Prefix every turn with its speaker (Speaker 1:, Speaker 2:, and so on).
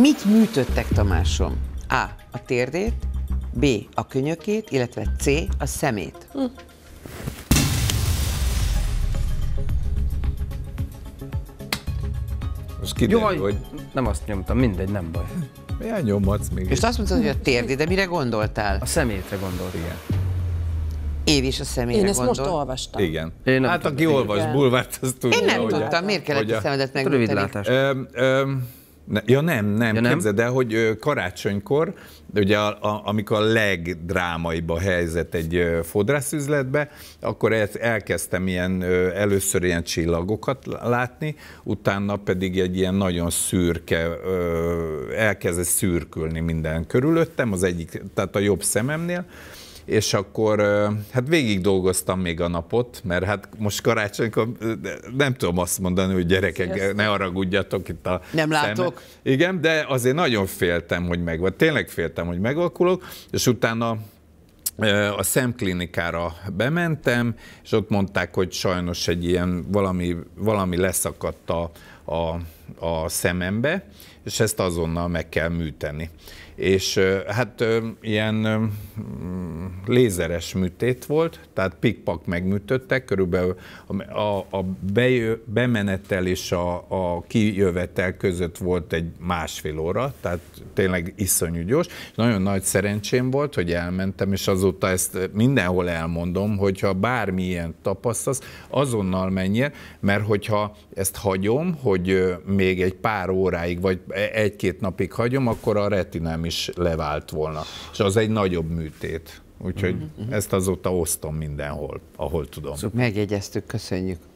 Speaker 1: Mit műtöttek Tamásom? A. A térdét, B. A könyökét, illetve C. A szemét. Hm. Most kiderül, Jaj, hogy... nem azt nyomtam, mindegy, nem baj. Milyen nyomatsz még? És azt mondtad, hogy a térdi, de mire gondoltál? A szemétre gondolt. Igen. Év is a személyre Én ezt gondol. most olvastam. Igen. Én hát aki olvas bulvárt, az tudja. Én nem tudtam, miért kellett a, a szemedet megmondani? Rövidlátás. Ne, ja nem, nem, ja, nem? képzeld el, hogy karácsonykor, ugye a, a, amikor a legdrámaibb a helyzet egy fodrászüzletbe, akkor ezt elkezdtem ilyen, először ilyen csillagokat látni, utána pedig egy ilyen nagyon szürke, elkezdett szürkülni minden körülöttem, az egyik, tehát a jobb szememnél, és akkor hát végig dolgoztam még a napot, mert hát most karácsonykor nem tudom azt mondani, hogy gyerekek, Sziasztok. ne haragudjatok itt a Nem látok. Szemben. Igen, de azért nagyon féltem, hogy meg, vagy tényleg féltem, hogy megalkulok, és utána a szemklinikára bementem, és ott mondták, hogy sajnos egy ilyen valami, valami leszakadt a, a, a szemembe, és ezt azonnal meg kell műteni. És hát ilyen lézeres műtét volt, tehát pikpak megműtöttek, körülbelül a, a bejö, bemenettel és a, a kijövetel között volt egy másfél óra, tehát tényleg iszonyú gyors. Nagyon nagy szerencsém volt, hogy elmentem, és azóta ezt mindenhol elmondom, hogyha bármilyen tapasztalsz, azonnal menjél, mert hogyha ezt hagyom, hogy még egy pár óráig, vagy e-, egy-két napig hagyom, akkor a retinám is levált volna. És az egy nagyobb műtét. Úgyhogy uh-huh. ezt azóta osztom mindenhol, ahol tudom. Szóval megjegyeztük, köszönjük.